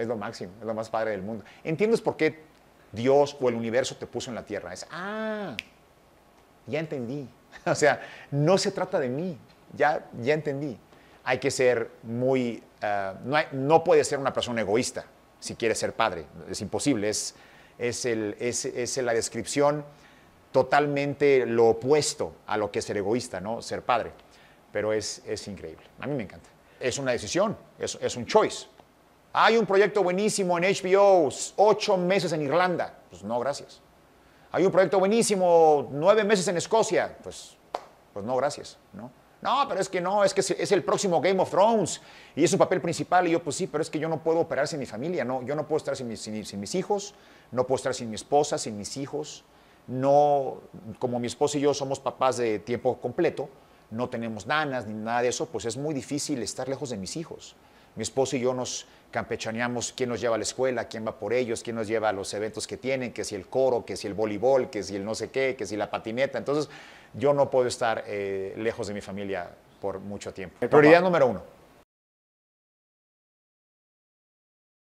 es lo máximo, es lo más padre del mundo. ¿Entiendes por qué Dios o el universo te puso en la tierra? Es, ah, ya entendí. O sea, no se trata de mí, ya, ya entendí. Hay que ser muy, ah, no, puedes ser una persona egoísta si quiere ser padre, es imposible, es, es, es, la descripción totalmente lo opuesto a lo que es ser egoísta, ¿no? Ser padre. Pero es, increíble. A mí me encanta. Es una decisión, es, es un choice. Hay un proyecto buenísimo en HBO, ocho meses en Irlanda. Pues no, gracias. Hay un proyecto buenísimo, nueve meses en Escocia. Pues, pues no, gracias. ¿no? no, pero es que no, es que es el próximo Game of Thrones y es su papel principal. Y yo, pues sí, pero es que yo no puedo operar sin mi familia. No, yo no puedo estar sin, sin, mis hijos, no puedo estar sin mi esposa, sin mis hijos. No, como mi esposa y yo somos papás de tiempo completo, no tenemos nanas ni nada de eso, pues es muy difícil estar lejos de mis hijos mi esposo y yo nos campechaneamos quién nos lleva a la escuela, quién va por ellos, quién nos lleva a los eventos que tienen, que si el coro, que si el voleibol, que si el no sé qué, que si la patineta. Entonces, yo no puedo estar eh, lejos de mi familia por mucho tiempo. Prioridad número uno.